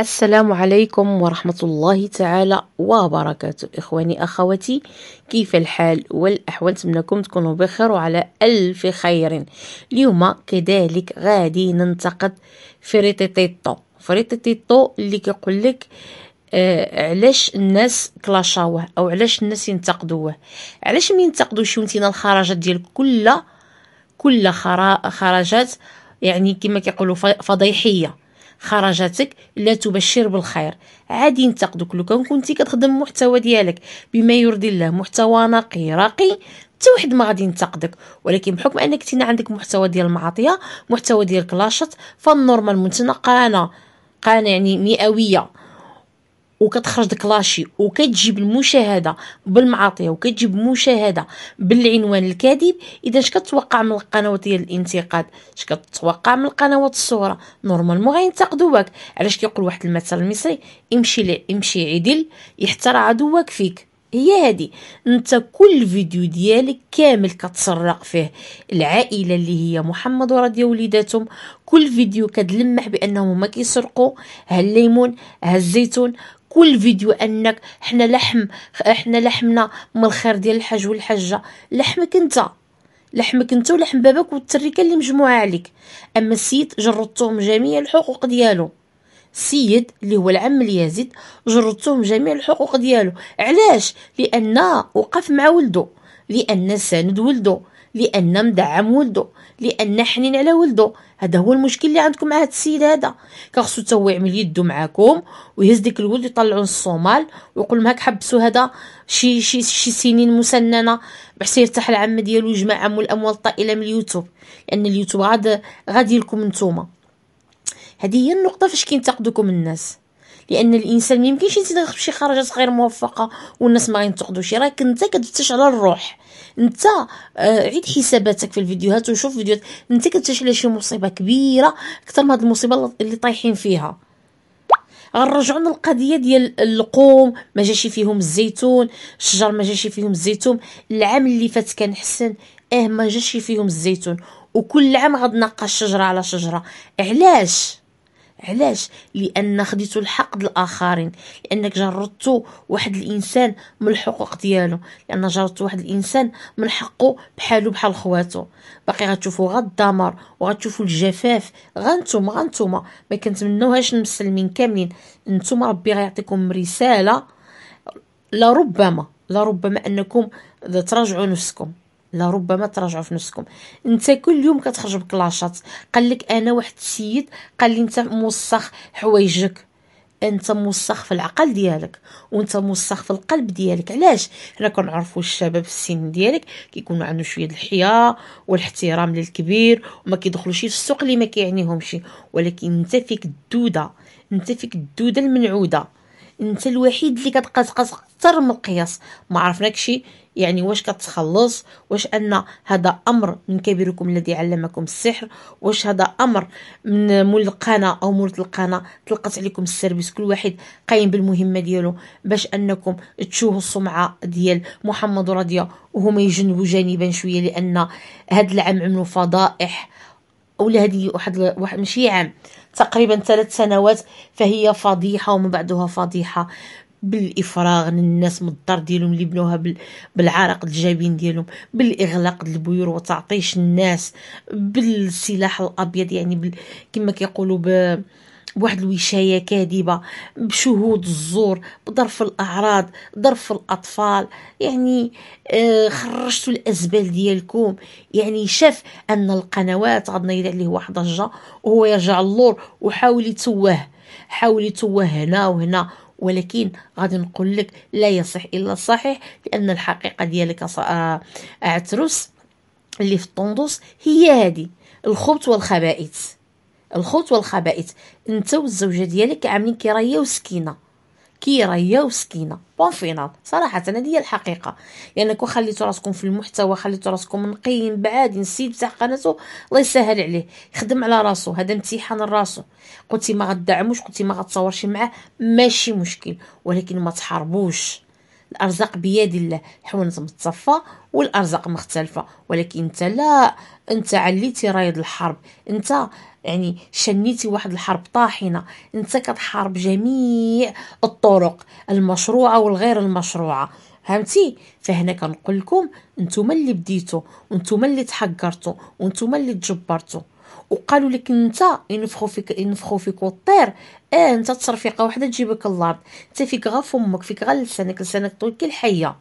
السلام عليكم ورحمة الله تعالى وبركاته إخواني أخواتي كيف الحال والأحوال تمنكم تكونوا بخير وعلى ألف خير اليوم كذلك غادي ننتقد فريتيتيتو فريتيتيتو اللي كيقول لك آه علاش الناس كلاشاوه او علاش الناس ينتقدوه علاش ما ينتقدوش ونتينا الخرجات ديال كل كل خرا... خرجات يعني كما كيقولوا فضيحيه خرجاتك لا تبشر بالخير عاد ينتقدوك لو كان كنتي كتخدم المحتوى ديالك بما يرضي الله محتوى نقي راقي حتى واحد ما غادي ينتقدك ولكن بحكم انك تينا عندك محتوى ديال المعطيه محتوى ديال كلاشط فالنورمال منتنا قانا قانا يعني مئويه وكتخرج ديك لاشي وكتجيب المشاهده بالمعاطيه وكتجيب مشاهده بالعنوان الكاذب اذا اش كتوقع من القنوات ديال الانتقاد اش كتوقع من القنوات الصوره نورمالمون غينتقدوك علاش كيقول واحد المثل المصري امشي لي امشي عدل يحترى عدوك فيك هي هادي انت كل فيديو ديالك كامل كتسرق فيه العائله اللي هي محمد ورضي وليداتهم كل فيديو كتلمح بانهم ما كيسرقوا ها الليمون ها الزيتون كل فيديو انك حنا لحم حنا لحمنا من الخير ديال الحاج والحاجه لحمك انت لحمك انت ولحم باباك والتركه اللي مجموعه عليك اما السيد جردتهم جميع الحقوق ديالو السيد اللي هو العم اليازيد جردتهم جميع الحقوق ديالو علاش لان وقف مع ولده لان ساند ولده لان مدعم ولدو لان حنين على ولدو هذا هو المشكل اللي عندكم مع هذا السيد هذا كخصو حتى هو يعمل يدو معاكم ويهز ديك الولد يطلعوا للصومال ويقول لهم هاك حبسوا هذا شي شي شي سنين مسننه بحيث يرتاح العامه ديالو يجمع عمو الاموال الطائله من اليوتيوب لان اليوتيوب غادي غادي لكم نتوما هذه هي النقطه فاش كينتقدوكم الناس لان الانسان ميمكنش يمكنش يتدخل بشي خرجه صغيره موفقه والناس ما ينتقدوش يعني راك انت كتفتش على الروح انت آه، عيد حساباتك في الفيديوهات وشوف فيديوهات انت كتفتش على شي مصيبه كبيره اكثر من هذه المصيبه اللي طايحين فيها غنرجعوا للقضيه ديال اللقوم ما جاش فيهم الزيتون الشجر ما جاش فيهم الزيتون العام اللي فات كان حسن اه ما جاش فيهم الزيتون وكل عام غنناقش شجره على شجره علاش علاش لان خديتو الحق الاخرين لانك جردتو واحد الانسان من الحقوق ديالو لان جردتو واحد الانسان من حقه بحالو بحال خواتو باقي غتشوفو غا الدمار وغتشوفو الجفاف غانتوما غانتوما ما كنتمنوهاش المسلمين كاملين نتوما ربي غيعطيكم رساله لربما لربما انكم تراجعوا نفسكم لربما تراجعوا في نفسكم انت كل يوم كتخرج بكلاشات قال لك انا واحد السيد قال لي انت موسخ حوايجك انت موسخ في العقل ديالك وانت موسخ في القلب ديالك علاش حنا كنعرفوا الشباب في السن ديالك كيكونوا عندهم شويه الحياه والاحترام للكبير وما كيدخلوش في السوق اللي ما كيعنيهمش ولكن انت فيك الدوده انت فيك الدوده المنعوده انت الوحيد اللي تقاس اكثر من القياس ما عرفناكشي يعني واش كتخلص واش ان هذا امر من كبيركم الذي علمكم السحر واش هذا امر من مول القناه او مول القناه تلقات عليكم السيرفيس كل واحد قايم بالمهمه ديالو باش انكم تشوهوا السمعه ديال محمد رضيا وهما يجنبوا جانبا شويه لان هذا العام عملوا فضائح ولا هذه واحد واحد ماشي عام تقريبا ثلاث سنوات فهي فضيحه ومن بعدها فضيحه بالافراغ للناس من الدار ديالهم اللي بنوها بالعرق الجابين ديالهم بالاغلاق البيور وتعطيش الناس بالسلاح الابيض يعني كما كيقولوا ب... بواحد الوشايه كاذبه بشهود الزور بظرف الاعراض ظرف الاطفال يعني آه، خرجتوا الازبال ديالكم يعني شاف ان القنوات عندنا يدير عليه واحد الضجه وهو يرجع اللور وحاول يتوه حاول يتوه هنا وهنا ولكن غادي نقول لك لا يصح الا الصحيح لان الحقيقه ديالك آه، عترس اللي في الطندوس هي هذه الخبث والخبائث الخوت والخبائث انت والزوجه ديالك عاملين كرايه وسكينه كرايه وسكينه بون فينال صراحه انا هي الحقيقه لانكم يعني خليتوا راسكم في المحتوى خليتوا راسكم نقيين بعاد نسيت تاع قناته الله يسهل عليه يخدم على راسو هذا امتحان لراسو قلتي ما غدعموش قلتي ما غتصورش معاه ماشي مشكل ولكن ما تحاربوش الارزاق بيد الله الحوانت متصفه والارزاق مختلفه ولكن انت لا انت عليتي رايد الحرب انت يعني شنيتي واحد الحرب طاحنه انت كتحارب جميع الطرق المشروعه والغير المشروعه فهمتي فهنا كنقول لكم انتم اللي بديتو وانتم اللي تحقرتو وانتم اللي تجبرتو وقالوا لك انت ينفخوا فيك ينفخوا فيك والطير اه انت تصرفيقه وحده تجيبك الارض انت فيك غا فمك فيك غا لسانك لسانك طويل كي الحيه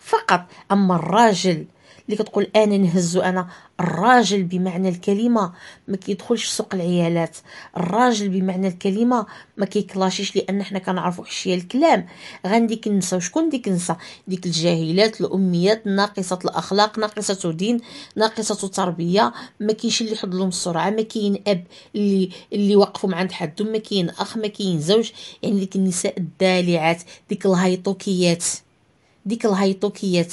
فقط اما الراجل اللي كتقول انا نهزو انا الراجل بمعنى الكلمه ما كيدخلش سوق العيالات الراجل بمعنى الكلمه ما كيكلاشيش لان حنا كنعرفوا حشيه الكلام غنديك كنسى وشكون ديك النساء ديك الجاهلات الاميات ناقصه الاخلاق ناقصه دين ناقصه تربيه ما كاينش اللي يحض لهم السرعه ما كاين اب اللي اللي وقفهم عند حدهم ما كاين اخ ما كاين زوج يعني ديك النساء الدالعات ديك الهيطوكيات ديك الهيطوكيات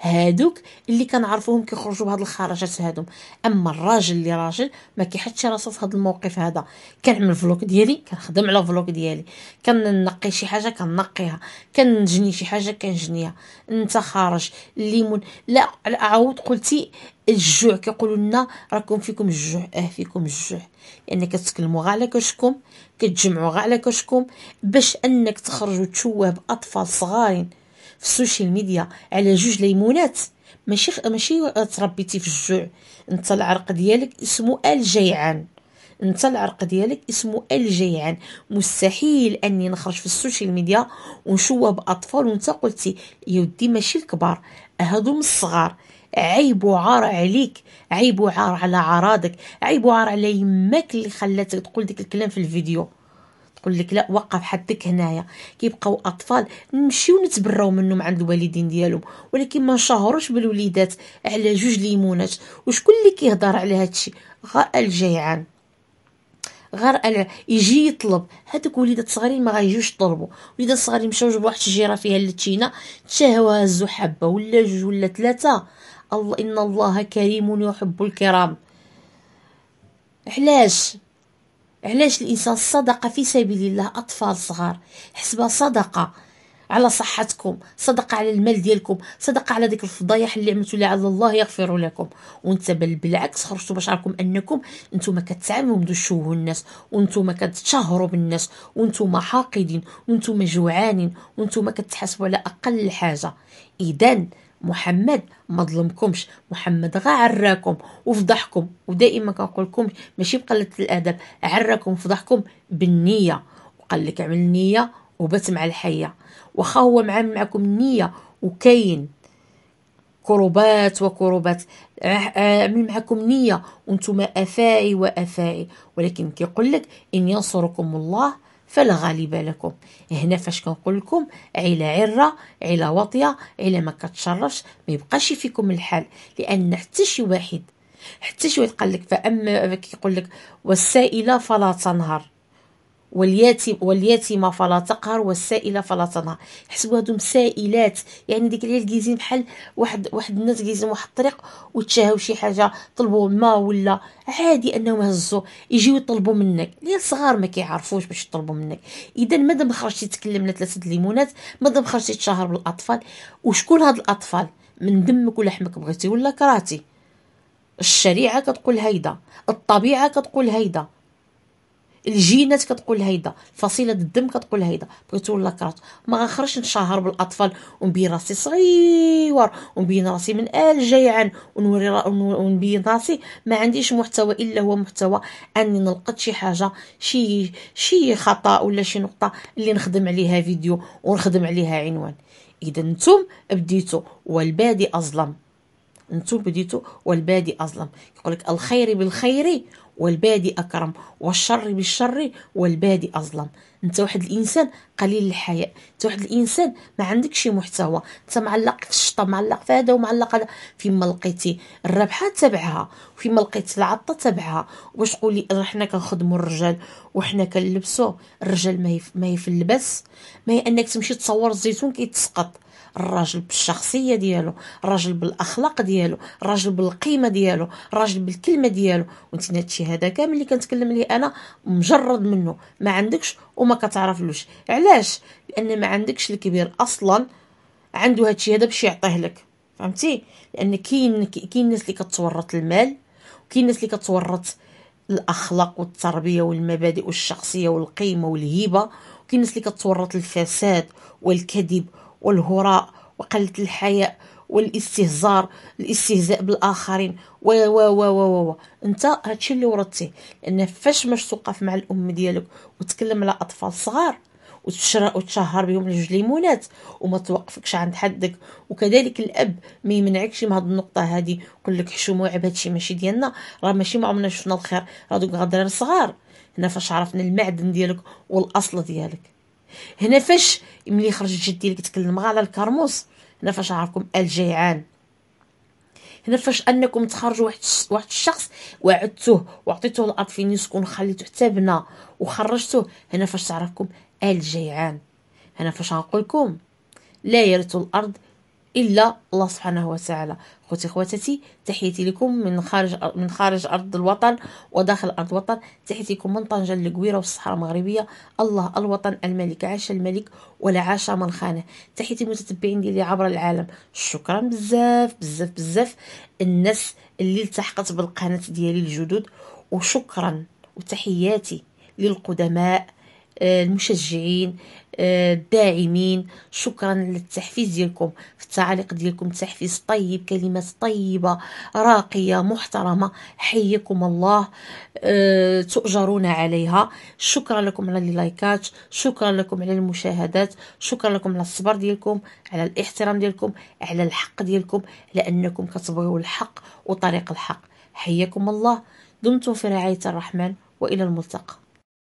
هادوك اللي كنعرفوهم كيخرجوا بهاد الخرجات هادو اما الراجل اللي راجل ما كيحطش راسو في هاد الموقف هذا كنعمل فلوك ديالي كنخدم على فلوك ديالي كننقي شي حاجه كنقيها كنجني شي حاجه كنجنيها انت خارج الليمون لا عاود قلتي الجوع كيقولوا لنا راكم فيكم الجوع اه فيكم الجوع يعني كتكلموا غير على كشكم كتجمعوا غير على كشكم باش انك تخرجوا تشوه باطفال صغارين في السوشيال ميديا على جوج ليمونات ماشي ماشي تربيتي في الجوع انت العرق ديالك اسمه الجيعان انت العرق ديالك اسمه الجيعان مستحيل اني نخرج في السوشيال ميديا ونشوه باطفال وانت قلتي يودي ماشي الكبار هادو من الصغار عيب وعار عليك عيب وعار على عراضك عيب وعار على يماك اللي خلاتك تقول ديك الكلام في الفيديو تقول لك لا وقف حدك هنايا كيبقاو اطفال نمشيو نتبراو منهم عند الوالدين ديالهم ولكن ما نشهروش بالوليدات على جوج ليمونات وشكون اللي كيهضر على هادشي غير الجيعان غير يجي يطلب هذوك وليدات صغارين ما غايجوش يطلبوا وليدات صغارين مشاو جابوا واحد الشجيره فيها اللتينه تشاهوها هزوا حبه ولا جوج ولا ثلاثه الله ان الله كريم يحب الكرام علاش علاش الانسان الصدقه في سبيل الله اطفال صغار حسبها صدقه على صحتكم صدقه على المال ديالكم صدقه على ديك الفضايح اللي عملتوا لعل الله يغفر لكم وانت بل بالعكس خرجتوا باش راكم انكم انتم كتعاملوا بدشوه الناس وانتم كتشهروا بالناس وانتم حاقدين وانتم جوعانين وانتم كتحاسبوا على اقل حاجه اذا محمد ما ظلمكمش محمد غا عراكم وفضحكم ودائما كنقولكم ماشي بقله الادب عراكم فضحكم بالنيه وقال لك عمل نيه وبات مع الحيه واخا هو معامل معكم النيه وكاين كروبات وكروبات آه، عمل معكم نيه وانتم افائي وافاعي ولكن كيقول لك ان ينصركم الله فلا غالب لكم هنا فاش كنقول لكم عيله عره عيله واطيه عيله ما كتشرفش ما يبقاش فيكم الحال لان حتى شي واحد حتى شي واحد قال لك فاما كيقول لك والسائله فلا تنهر واليتيم واليتيمه فلا تقهر والسائله فلا تنهر حسبوا هادو سائلات يعني ديك العيال كيزين بحال واحد واحد الناس كيزين واحد الطريق وتشاهوا شي حاجه طلبوا ما ولا عادي انهم هزوا يجيو يطلبوا منك لي صغار ما كيعرفوش باش يطلبوا منك اذا مادام خرجتي تكلم على ثلاثه الليمونات مادام خرجتي تشهر بالاطفال وشكون هاد الاطفال من دمك ولحمك بغيتي ولا كرهتي الشريعه كتقول هيدا الطبيعه كتقول هيدا الجينات كتقول هيدا فصيله الدم كتقول هيدا بغيتو ولا كرهت ما غنخرجش نشهر بالاطفال ونبين راسي صغيور ونبين راسي من ال جيعان ونوري ونبين راسي ما عنديش محتوى الا هو محتوى اني نلقط شي حاجه شي شي خطا ولا شي نقطه اللي نخدم عليها فيديو ونخدم عليها عنوان اذا نتوم بديتو والبادي اظلم نتوم بديتو والبادي اظلم يقول لك الخير بالخير والبادي أكرم والشر بالشر والبادي أظلم انت واحد الانسان قليل الحياء انت واحد الانسان ما عندكش محتوى انت معلق في الشطه معلق في هذا ومعلق هذا فيما لقيتي الربحه تبعها فيما لقيتي العطه تبعها واش تقولي حنا كنخدموا الرجال وحنا كنلبسوا الرجال ما هي ما هي في اللبس ما هي انك تمشي تصور الزيتون كيتسقط الراجل بالشخصيه ديالو الراجل بالاخلاق ديالو الراجل بالقيمه ديالو الراجل بالكلمه ديالو وانت هادشي هذا كامل اللي كنتكلم ليه انا مجرد منه ما عندكش وما كتعرفلوش علاش لان ما عندكش الكبير اصلا عنده هادشي هذا باش يعطيه لك فهمتي لان كاين كاين الناس اللي كتورط المال وكاين الناس اللي كتورط الاخلاق والتربيه والمبادئ والشخصيه والقيمه والهيبه وكاين الناس اللي كتورط الفساد والكذب والهراء وقلة الحياء والاستهزار الاستهزاء بالاخرين و و و و و انت هادشي اللي ورثتيه لان فاش باش توقف مع الام ديالك وتكلم على اطفال صغار وتشهر بهم جوج ليمونات وما توقفكش عند حدك وكذلك الاب ما يمنعكش من هاد النقطه هادي يقول لك حشومه وعب هادشي ماشي ديالنا راه ماشي ما عمرنا شفنا الخير راه دوك غدران صغار هنا فاش عرفنا المعدن ديالك والاصل ديالك هنا فاش ملي خرجت جدي اللي كتكلم على الكرموس هنا فاش عاركم الجيعان هنا فاش انكم تخرجوا واحد واحد الشخص وعدتوه وعطيتوه الارض فين يسكن خليتو حتى بنا وخرجتوه هنا فاش تعرفكم الجيعان هنا فاش غنقول لكم لا يرث الارض الا الله سبحانه وتعالى خوتي خواتاتي تحياتي لكم من خارج من خارج ارض الوطن وداخل ارض الوطن تحياتي لكم من طنجه للقويره والصحراء المغربيه الله الوطن الملك عاش الملك ولا عاش من خانه تحياتي المتتبعين ديالي عبر العالم شكرا بزاف بزاف بزاف الناس اللي التحقت بالقناه ديالي الجدد وشكرا وتحياتي للقدماء آه، المشجعين آه، الداعمين شكرا للتحفيز ديالكم في التعاليق ديالكم تحفيز طيب كلمات طيبة راقية محترمة حيكم الله آه، تؤجرون عليها شكرا لكم على اللايكات شكرا لكم على المشاهدات شكرا لكم على الصبر ديالكم على الاحترام ديالكم على الحق ديالكم لأنكم كتبغيو الحق وطريق الحق حياكم الله دمتم في رعاية الرحمن وإلى الملتقى